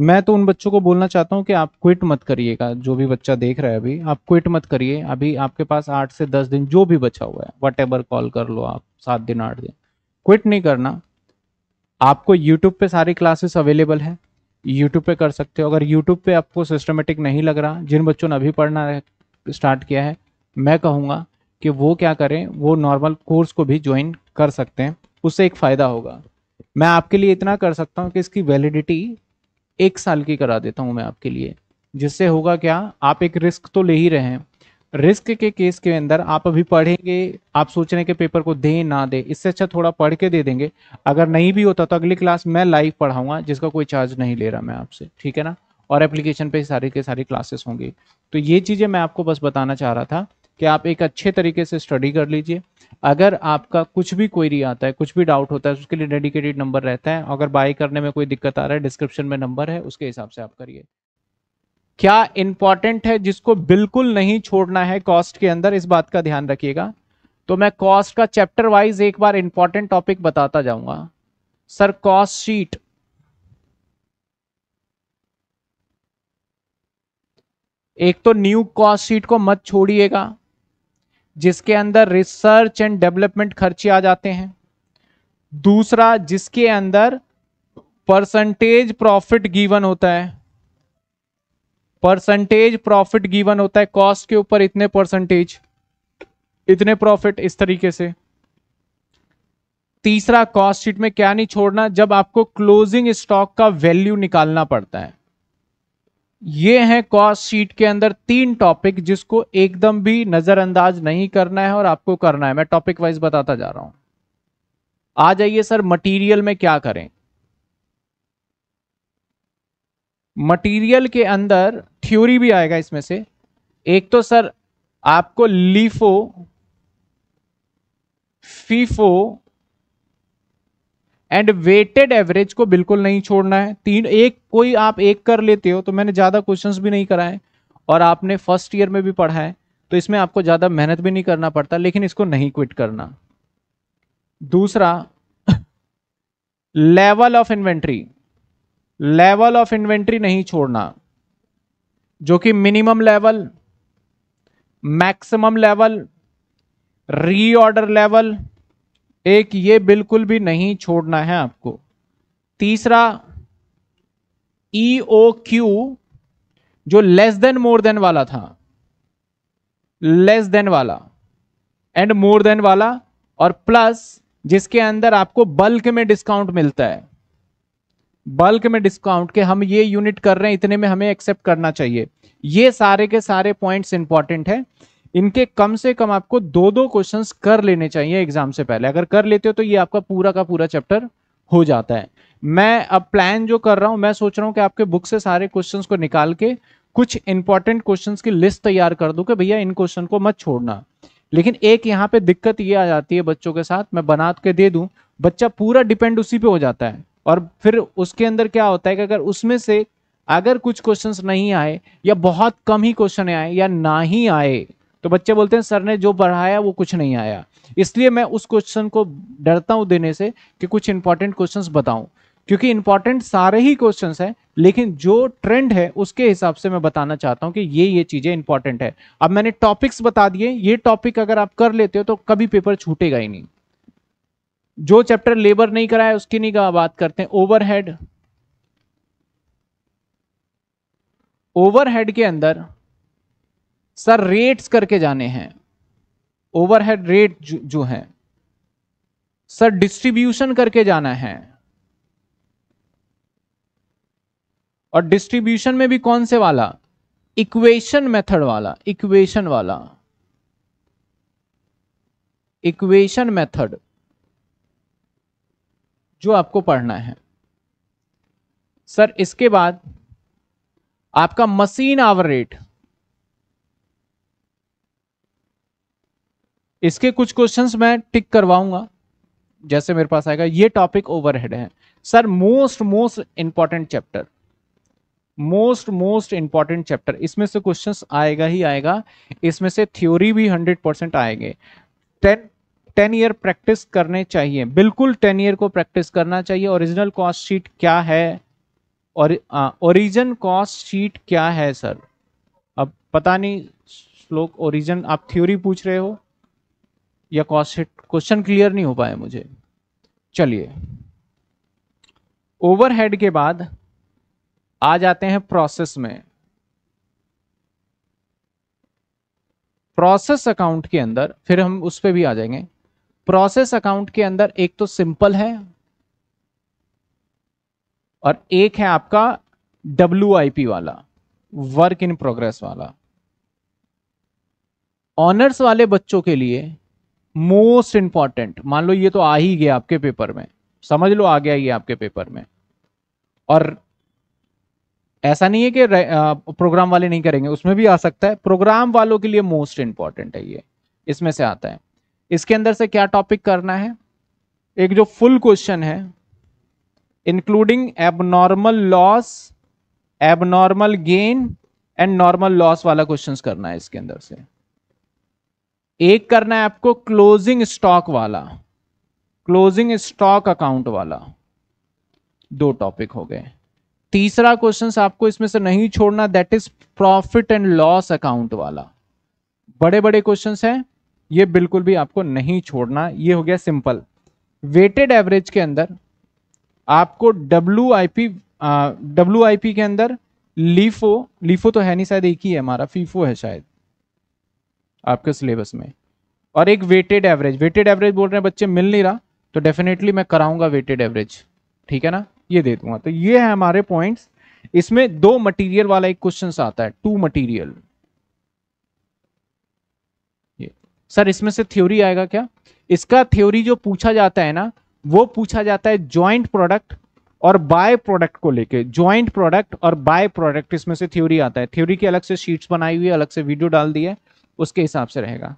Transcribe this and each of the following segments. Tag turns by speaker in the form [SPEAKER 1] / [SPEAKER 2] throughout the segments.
[SPEAKER 1] मैं तो उन बच्चों को बोलना चाहता हूँ कि आप क्विट मत करिएगा जो भी बच्चा देख रहा है अभी आप क्विट मत करिए अभी आपके पास आठ से दस दिन जो भी बचा हुआ है वट एवर कॉल कर लो आप सात दिन आठ दिन क्विट नहीं करना आपको यूट्यूब पे सारी क्लासेस अवेलेबल है यूट्यूब पे कर सकते हो अगर यूट्यूब पे आपको सिस्टमेटिक नहीं लग रहा जिन बच्चों ने अभी पढ़ना स्टार्ट किया है मैं कहूँगा कि वो क्या करें वो नॉर्मल कोर्स को भी ज्वाइन कर सकते हैं उससे एक फ़ायदा होगा मैं आपके लिए इतना कर सकता हूँ कि इसकी वैलिडिटी एक साल की करा देता हूं मैं आपके लिए जिससे होगा क्या आप एक रिस्क तो ले ही रहे हैं रिस्क के केस के अंदर आप अभी पढ़ेंगे आप सोच रहे हैं कि पेपर को दे ना दे इससे अच्छा थोड़ा पढ़ के दे देंगे अगर नहीं भी होता तो अगली क्लास मैं लाइव पढ़ाऊंगा जिसका कोई चार्ज नहीं ले रहा मैं आपसे ठीक है ना और एप्लीकेशन पे सारी के सारी क्लासेस होंगी तो ये चीज़ें मैं आपको बस बताना चाह रहा था कि आप एक अच्छे तरीके से स्टडी कर लीजिए अगर आपका कुछ भी क्वेरी आता है कुछ भी डाउट होता है उसके लिए डेडिकेटेड नंबर रहता है अगर बाय करने में कोई दिक्कत आ रहा है डिस्क्रिप्शन में नंबर है उसके हिसाब से आप करिए क्या इंपॉर्टेंट है जिसको बिल्कुल नहीं छोड़ना है कॉस्ट के अंदर इस बात का ध्यान रखिएगा तो मैं कॉस्ट का चैप्टर वाइज एक बार इंपॉर्टेंट टॉपिक बताता जाऊंगा सर कॉस्ट शीट एक तो न्यू कॉस्ट शीट को मत छोड़िएगा जिसके अंदर रिसर्च एंड डेवलपमेंट खर्चे आ जाते हैं दूसरा जिसके अंदर परसेंटेज प्रॉफिट गिवन होता है परसेंटेज प्रॉफिट गिवन होता है कॉस्ट के ऊपर इतने परसेंटेज इतने प्रॉफिट इस तरीके से तीसरा कॉस्ट शीट में क्या नहीं छोड़ना जब आपको क्लोजिंग स्टॉक का वैल्यू निकालना पड़ता है ये हैं कॉस्ट शीट के अंदर तीन टॉपिक जिसको एकदम भी नजरअंदाज नहीं करना है और आपको करना है मैं टॉपिक वाइज बताता जा रहा हूं आ जाइए सर मटेरियल में क्या करें मटेरियल के अंदर थ्योरी भी आएगा इसमें से एक तो सर आपको LIFO FIFO and weighted average को बिल्कुल नहीं छोड़ना है तीन एक कोई आप एक कर लेते हो तो मैंने ज़्यादा क्वेश्चंस भी नहीं कराए और आपने फर्स्ट ईयर में भी पढ़ा है तो इसमें आपको ज़्यादा मेहनत भी नहीं करना पड़ता लेकिन इसको नहीं क्विट करना दूसरा level of inventory level of inventory नहीं छोड़ना जो कि minimum level maximum level reorder level एक ये बिल्कुल भी नहीं छोड़ना है आपको तीसरा ई ओ क्यू जो लेस देन मोर देन वाला था लेस देन वाला एंड मोर देन वाला और प्लस जिसके अंदर आपको बल्क में डिस्काउंट मिलता है बल्क में डिस्काउंट के हम ये यूनिट कर रहे हैं इतने में हमें एक्सेप्ट करना चाहिए ये सारे के सारे पॉइंट्स इंपॉर्टेंट है इनके कम से कम आपको दो दो क्वेश्चन कर लेने चाहिए एग्जाम से पहले अगर कर लेते हो तो ये आपका पूरा का पूरा चैप्टर हो जाता है मैं अब प्लान जो कर रहा हूं मैं सोच रहा हूं कि आपके बुक से सारे क्वेश्चन को निकाल के कुछ इंपॉर्टेंट क्वेश्चन की लिस्ट तैयार कर दू कि भैया इन क्वेश्चन को मत छोड़ना लेकिन एक यहाँ पे दिक्कत ये आ जाती है बच्चों के साथ मैं बना के दे दू बच्चा पूरा डिपेंड उसी पे हो जाता है और फिर उसके अंदर क्या होता है कि अगर उसमें से अगर कुछ क्वेश्चंस नहीं आए या बहुत कम ही क्वेश्चन आए या ना ही आए तो बच्चे बोलते हैं सर ने जो पढ़ाया वो कुछ नहीं आया इसलिए मैं उस क्वेश्चन को डरता हूँ देने से कि कुछ इंपॉर्टेंट क्वेश्चन बताऊँ क्योंकि इंपॉर्टेंट सारे ही क्वेश्चन हैं लेकिन जो ट्रेंड है उसके हिसाब से मैं बताना चाहता हूं कि ये ये चीज़ें इंपॉर्टेंट है अब मैंने टॉपिक्स बता दिए ये टॉपिक अगर आप कर लेते हो तो कभी पेपर छूटेगा ही नहीं जो चैप्टर लेबर नहीं कराया उसकी नहीं बात करते हैं ओवरहेड ओवरहेड के अंदर सर रेट्स करके जाने हैं ओवरहेड रेट जो, जो है सर डिस्ट्रीब्यूशन करके जाना है और डिस्ट्रीब्यूशन में भी कौन से वाला इक्वेशन मेथड वाला इक्वेशन वाला इक्वेशन मेथड जो आपको पढ़ना है सर इसके बाद आपका मशीन आवर रेट इसके कुछ क्वेश्चंस मैं टिक करवाऊंगा जैसे मेरे पास आएगा ये टॉपिक ओवरहेड है sir most most important chapter most most important chapter इसमें से क्वेश्चंस आएगा ही आएगा इसमें से थ्योरी भी हंड्रेड परसेंट आएंगे टेन टेन ईयर प्रैक्टिस करने चाहिए बिल्कुल टेन ईयर को प्रैक्टिस करना चाहिए ओरिजिनल कॉस्ट शीट क्या है और ओरिजिन कॉस्ट शीट क्या है सर अब पता नहीं श्लोक ओरिजिन आप थ्योरी पूछ रहे हो या कॉस हिट क्वेश्चन क्लियर नहीं हो पाया मुझे चलिए ओवरहेड के बाद आ जाते हैं प्रोसेस में प्रोसेस अकाउंट के अंदर फिर हम उस पर भी आ जाएंगे प्रोसेस अकाउंट के अंदर एक तो सिंपल है और एक है आपका डब्ल्यू वाला वर्क इन प्रोग्रेस वाला ऑनर्स वाले बच्चों के लिए मोस्ट इंपॉर्टेंट मान लो ये तो आ ही गया आपके पेपर में समझ लो आ गया ये आपके पेपर में और ऐसा नहीं है कि प्रोग्राम वाले नहीं करेंगे उसमें भी आ सकता है प्रोग्राम वालों के लिए मोस्ट इंपॉर्टेंट है ये इसमें से आता है इसके अंदर से क्या टॉपिक करना है एक जो फुल क्वेश्चन है including abnormal loss abnormal gain and normal loss वाला क्वेश्चंस करना है इसके अंदर से एक करना है आपको क्लोजिंग स्टॉक वाला क्लोजिंग स्टॉक अकाउंट वाला दो टॉपिक हो गए तीसरा क्वेश्चन आपको इसमें से नहीं छोड़ना that is profit and loss account वाला बड़े बड़े क्वेश्चन हैं ये बिल्कुल भी आपको नहीं छोड़ना ये हो गया सिंपल वेटेड एवरेज के अंदर आपको W I P W I P के अंदर लीफो लीफो तो है नहीं शायद एक ही है हमारा फीफो है शायद आपके सिलेबस में और एक वेटेड एवरेज वेटेड एवरेज बोल रहे हैं बच्चे मिल नहीं रहा तो डेफिनेटली मैं कराऊंगा वेटेड एवरेज ठीक है ना ये दे दूंगा तो ये है हमारे पॉइंट्स इसमें दो मटेरियल वाला एक क्वेश्चन आता है टू मटेरियल सर इसमें से थ्योरी आएगा क्या इसका थ्योरी जो पूछा जाता है ना वो पूछा जाता है ज्वाइंट प्रोडक्ट और बाय प्रोडक्ट को लेके ज्वाइंट प्रोडक्ट और बाय प्रोडक्ट इसमें से थ्योरी आता है थ्योरी की अलग से शीट्स बनाई हुई है अलग से वीडियो डाल दी है उसके हिसाब से रहेगा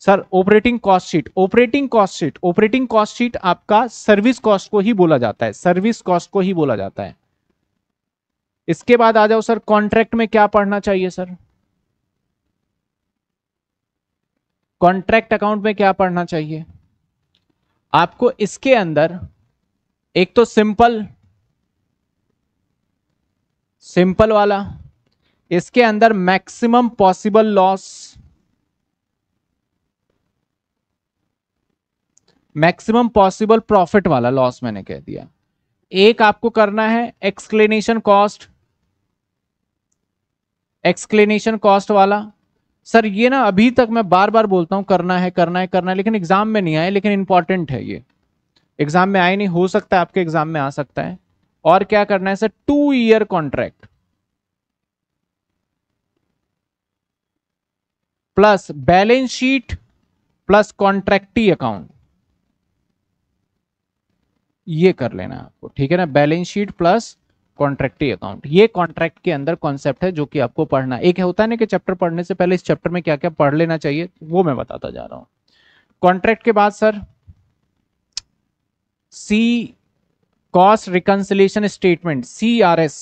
[SPEAKER 1] sir operating cost sheet operating cost sheet operating cost sheet आपका सर्विस कॉस्ट को ही बोला जाता है सर्विस कॉस्ट को ही बोला जाता है इसके बाद आ जाओ सर कॉन्ट्रैक्ट में क्या पढ़ना चाहिए सर कॉन्ट्रैक्ट अकाउंट में क्या पढ़ना चाहिए आपको इसके अंदर एक तो सिंपल सिंपल वाला इसके अंदर maximum possible loss maximum possible profit वाला लॉस मैंने कह दिया एक आपको करना है एक्सक्लेनेशन कॉस्ट एक्सक्लेनेशन कॉस्ट वाला सर ये ना अभी तक मैं बार बार बोलता हूं करना है करना है करना है लेकिन एग्जाम में नहीं आए लेकिन इंपॉर्टेंट है ये एग्जाम में आए नहीं हो सकता है आपके एग्जाम में आ सकता है और क्या करना है sir two year contract plus balance sheet plus contractee account ये कर लेना आपको ठीक है ना balance sheet plus contractee account ये कॉन्ट्रैक्ट के अंदर कॉन्सेप्ट है जो कि आपको पढ़ना एक होता है ना कि चैप्टर पढ़ने से पहले इस चैप्टर में क्या क्या पढ़ लेना चाहिए वो मैं बताता जा रहा हूं कॉन्ट्रैक्ट के बाद sir C cost reconciliation statement C R S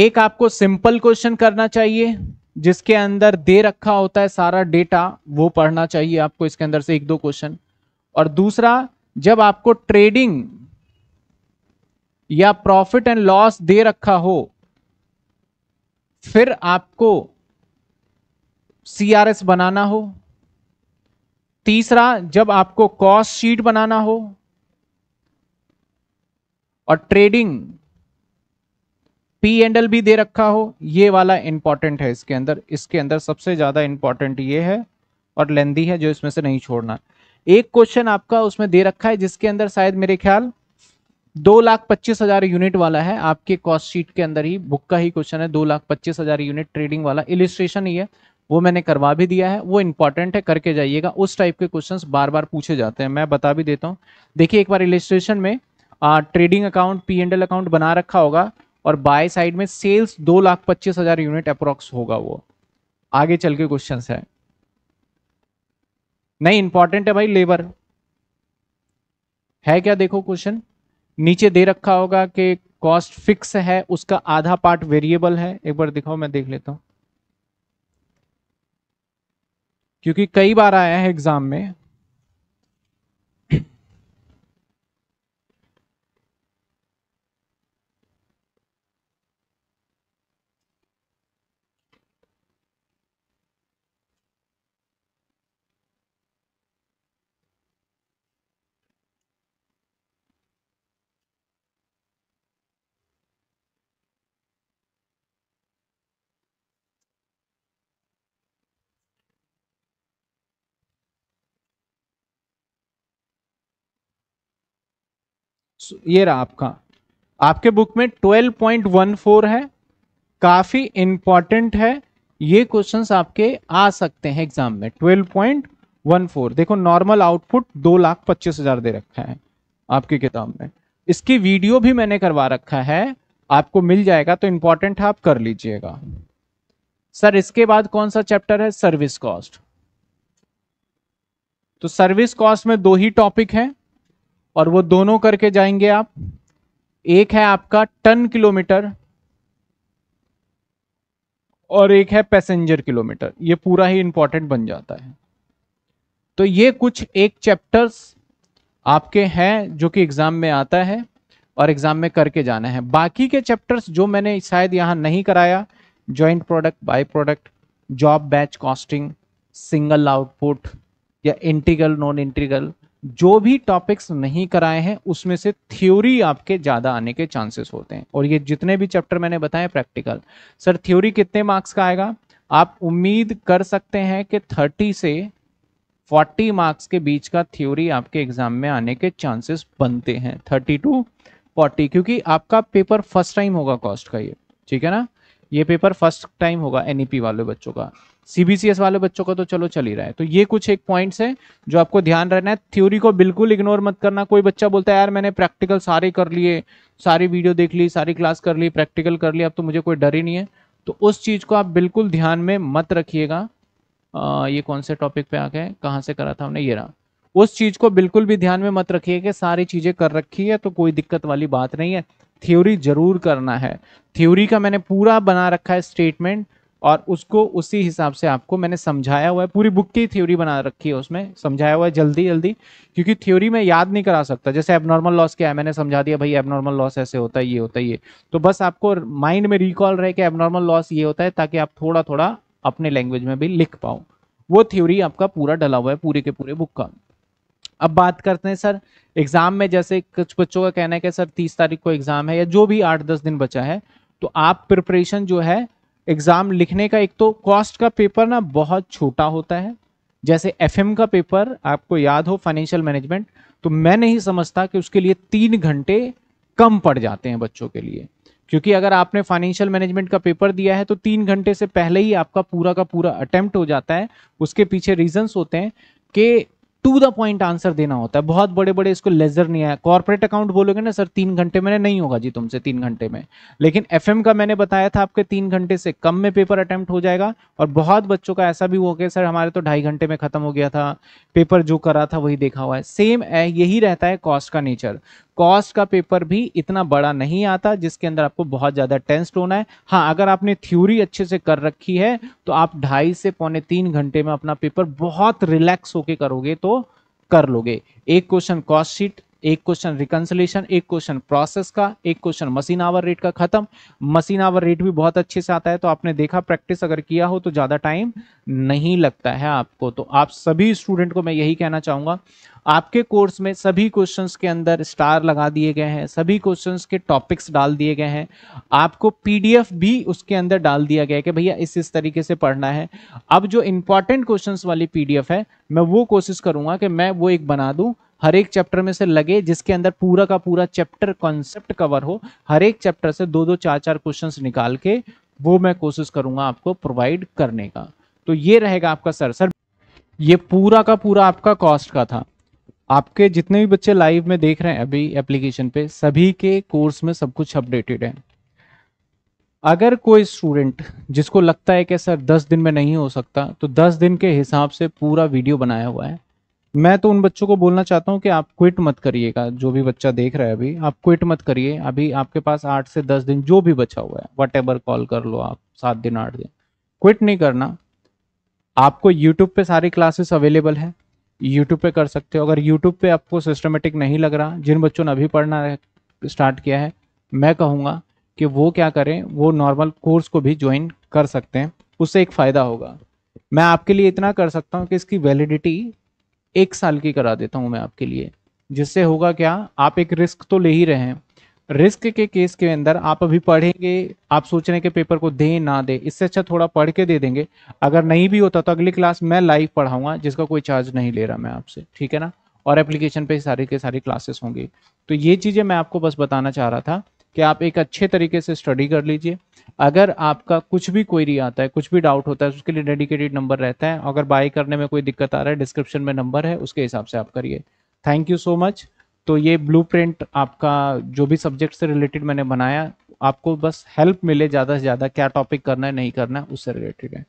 [SPEAKER 1] एक आपको सिंपल क्वेश्चन करना चाहिए जिसके अंदर दे रखा होता है सारा डेटा वो पढ़ना चाहिए आपको इसके अंदर से एक दो क्वेश्चन और दूसरा जब आपको ट्रेडिंग या प्रॉफिट एंड लॉस दे रखा हो फिर आपको सीआरएस बनाना हो तीसरा जब आपको कॉस्ट शीट बनाना हो और ट्रेडिंग पी एंडल भी दे रखा हो ये वाला इंपॉर्टेंट है इसके अंदर इसके अंदर सबसे ज़्यादा इंपॉर्टेंट ये है और लेंदी है जो इसमें से नहीं छोड़ना एक क्वेश्चन आपका उसमें दे रखा है जिसके अंदर शायद मेरे ख्याल दो लाख पच्चीस हजार यूनिट वाला है आपके कॉस्ट शीट के अंदर ही बुक का ही क्वेश्चन है दो लाख पच्चीस हजार यूनिट ट्रेडिंग वाला इलिस्ट्रेशन ही है वो मैंने करवा भी दिया है वो इंपॉर्टेंट है करके जाइएगा उस टाइप के क्वेश्चन बार बार पूछे जाते हैं मैं बता भी देता हूँ देखिए एक बार इलिस्ट्रेशन में आ, trading account P and L account बना रखा होगा और बाय साइड में सेल्स दो लाख पच्चीस हजार यूनिट अप्रोक्स होगा वो आगे चल के क्वेश्चन है नहीं इंपॉर्टेंट है भाई लेबर है क्या देखो क्वेश्चन नीचे दे रखा होगा कि कॉस्ट फिक्स है उसका आधा पार्ट वेरिएबल है एक बार दिखाओ मैं देख लेता हूं क्योंकि कई बार आया है एग्जाम में ये रहा आपका आपके बुक में 12.14 है काफ़ी इंपॉर्टेंट है ये क्वेश्चंस आपके आ सकते हैं एग्जाम में 12.14 देखो नॉर्मल आउटपुट दो लाख पच्चीस हजार दे रखा है आपकी किताब में इसकी वीडियो भी मैंने करवा रखा है आपको मिल जाएगा तो इंपॉर्टेंट है आप कर लीजिएगा सर इसके बाद कौन सा चैप्टर है सर्विस कॉस्ट तो सर्विस कॉस्ट में दो ही टॉपिक है और वो दोनों करके जाएंगे आप एक है आपका टन किलोमीटर और एक है पैसेंजर किलोमीटर ये पूरा ही इंपॉर्टेंट बन जाता है तो ये कुछ एक चैप्टर्स आपके हैं जो कि एग्जाम में आता है और एग्जाम में करके जाना है बाकी के चैप्टर्स जो मैंने शायद यहां नहीं कराया joint product by product job batch costing single output या इंटीग्रल नॉन इंटीग्रल जो भी टॉपिक्स नहीं कराए हैं उसमें से थ्योरी आपके ज़्यादा आने के चांसेस होते हैं और ये जितने भी चैप्टर मैंने बताए प्रैक्टिकल सर थ्योरी कितने मार्क्स का आएगा आप उम्मीद कर सकते हैं कि 30 से 40 मार्क्स के बीच का थ्योरी आपके एग्जाम में आने के चांसेस बनते हैं 30 टू 40 क्योंकि आपका पेपर फर्स्ट टाइम होगा कॉस्ट का ये ठीक है ना ये पेपर फर्स्ट टाइम होगा एन e वाले बच्चों का सीबीसीएस वाले बच्चों का तो चलो चल ही रहा है तो ये कुछ एक पॉइंट्स है जो आपको ध्यान रहना है थ्योरी को बिल्कुल इग्नोर मत करना कोई बच्चा बोलता है यार मैंने प्रैक्टिकल सारे कर लिए सारी वीडियो देख ली सारी क्लास कर ली प्रैक्टिकल कर लिया अब तो मुझे कोई डर ही नहीं है तो उस चीज़ को आप बिल्कुल ध्यान में मत रखिएगा ये कौन से टॉपिक पे आ गए कहाँ से करा था हमने ये रहा उस चीज़ को बिल्कुल भी ध्यान में मत रखिए कि सारी चीज़ें कर रखी है तो कोई दिक्कत वाली बात नहीं है थ्योरी ज़रूर करना है थ्योरी का मैंने पूरा बना रखा है स्टेटमेंट और उसको उसी हिसाब से आपको मैंने समझाया हुआ है पूरी बुक की थ्योरी बना रखी है उसमें समझाया हुआ है जल्दी जल्दी क्योंकि थ्योरी में याद नहीं करा सकता जैसे एबनॉर्मल लॉस क्या है मैंने समझा दिया भाई एबनॉर्मल लॉस ऐसे होता है ये होता है ये तो बस आपको माइंड में रिकॉल रहे कि एबनॉर्मल लॉस ये होता है ताकि आप थोड़ा थोड़ा अपने लैंग्वेज में भी लिख पाओ वो थ्योरी आपका पूरा डला हुआ है पूरे के पूरे बुक का अब बात करते हैं सर एग्जाम में जैसे कुछ बच्चों का कहना है कि सर तीस तारीख को एग्जाम है या जो भी आठ दस दिन बचा है तो आप प्रिपरेशन जो है एग्जाम लिखने का एक तो कॉस्ट का पेपर ना बहुत छोटा होता है जैसे एफ का पेपर आपको याद हो फाइनेंशियल मैनेजमेंट तो मैं नहीं समझता कि उसके लिए तीन घंटे कम पड़ जाते हैं बच्चों के लिए क्योंकि अगर आपने फाइनेंशियल मैनेजमेंट का पेपर दिया है तो तीन घंटे से पहले ही आपका पूरा का पूरा अटेम्प्ट हो जाता है उसके पीछे रीजंस होते हैं कि टू द पॉइंट आंसर देना होता है बहुत बड़े बड़े इसको लेजर नहीं आया कॉर्पोरेट अकाउंट बोलोगे ना सर तीन घंटे में नहीं होगा जी तुमसे तीन घंटे में लेकिन एफ का मैंने बताया था आपके तीन घंटे से कम में पेपर अटैम्प्ट हो जाएगा और बहुत बच्चों का ऐसा भी हो गया सर हमारे तो ढाई घंटे में खत्म हो गया था पेपर जो करा था वही देखा हुआ है सेम यही रहता है कॉस्ट का नेचर कॉस्ट का पेपर भी इतना बड़ा नहीं आता जिसके अंदर आपको बहुत ज़्यादा टेंस्ट होना है हाँ अगर आपने थ्योरी अच्छे से कर रखी है तो आप ढाई से पौने तीन घंटे में अपना पेपर बहुत रिलैक्स होके करोगे तो कर लोगे एक क्वेश्चन कॉस्ट शीट एक क्वेश्चन रिकंसलेशन एक क्वेश्चन प्रोसेस का एक क्वेश्चन मशीन आवर रेट का खत्म मशीन आवर रेट भी बहुत अच्छे से आता है तो आपने देखा प्रैक्टिस अगर किया हो तो ज़्यादा टाइम नहीं लगता है आपको तो आप सभी स्टूडेंट को मैं यही कहना चाहूँगा आपके कोर्स में सभी क्वेश्चंस के अंदर स्टार लगा दिए गए हैं सभी क्वेश्चंस के टॉपिक्स डाल दिए गए हैं आपको पीडीएफ भी उसके अंदर डाल दिया गया है कि भैया इस इस तरीके से पढ़ना है अब जो इंपॉर्टेंट क्वेश्चंस वाली पीडीएफ है मैं वो कोशिश करूंगा कि मैं वो एक बना दूं हर एक चैप्टर में से लगे जिसके अंदर पूरा का पूरा चैप्टर कॉन्सेप्ट कवर हो हर एक चैप्टर से दो दो चार चार क्वेश्चन निकाल के वो मैं कोशिश करूंगा आपको प्रोवाइड करने का तो ये रहेगा आपका सर सर ये पूरा का पूरा आपका कॉस्ट का था आपके जितने भी बच्चे लाइव में देख रहे हैं अभी एप्लीकेशन पे सभी के कोर्स में सब कुछ अपडेटेड है अगर कोई स्टूडेंट जिसको लगता है कि सर 10 दिन में नहीं हो सकता तो 10 दिन के हिसाब से पूरा वीडियो बनाया हुआ है मैं तो उन बच्चों को बोलना चाहता हूँ कि आप क्विट मत करिएगा जो भी बच्चा देख रहा है अभी आप क्विट मत करिए अभी आपके पास आठ से दस दिन जो भी बचा हुआ है वट एवर कॉल कर लो आप सात दिन आठ दिन क्विट नहीं करना आपको यूट्यूब पे सारी क्लासेस अवेलेबल है यूट्यूब पे कर सकते हो अगर यूट्यूब पे आपको सिस्टमेटिक नहीं लग रहा जिन बच्चों ने अभी पढ़ना स्टार्ट किया है मैं कहूँगा कि वो क्या करें वो नॉर्मल कोर्स को भी ज्वाइन कर सकते हैं उससे एक फ़ायदा होगा मैं आपके लिए इतना कर सकता हूँ कि इसकी वैलिडिटी एक साल की करा देता हूं मैं आपके लिए जिससे होगा क्या आप एक रिस्क तो ले ही रहे हैं रिस्क के केस के अंदर आप अभी पढ़ेंगे आप सोच रहे हैं कि पेपर को दे ना दे इससे अच्छा थोड़ा पढ़ के दे देंगे अगर नहीं भी होता तो अगली क्लास मैं लाइव पढ़ाऊंगा जिसका कोई चार्ज नहीं ले रहा मैं आपसे ठीक है ना और एप्लीकेशन पे सारी के सारी क्लासेस होंगी तो ये चीज़ें मैं आपको बस बताना चाह रहा था कि आप एक अच्छे तरीके से स्टडी कर लीजिए अगर आपका कुछ भी क्वेरी आता है कुछ भी डाउट होता है उसके लिए डेडिकेटेड नंबर रहता है अगर बाय करने में कोई दिक्कत आ रहा है डिस्क्रिप्शन में नंबर है उसके हिसाब से आप करिए थैंक यू सो मच तो ये ब्लू आपका जो भी सब्जेक्ट से रिलेटेड मैंने बनाया आपको बस हेल्प मिले ज़्यादा से ज़्यादा क्या टॉपिक करना है नहीं करना है उससे रिलेटेड है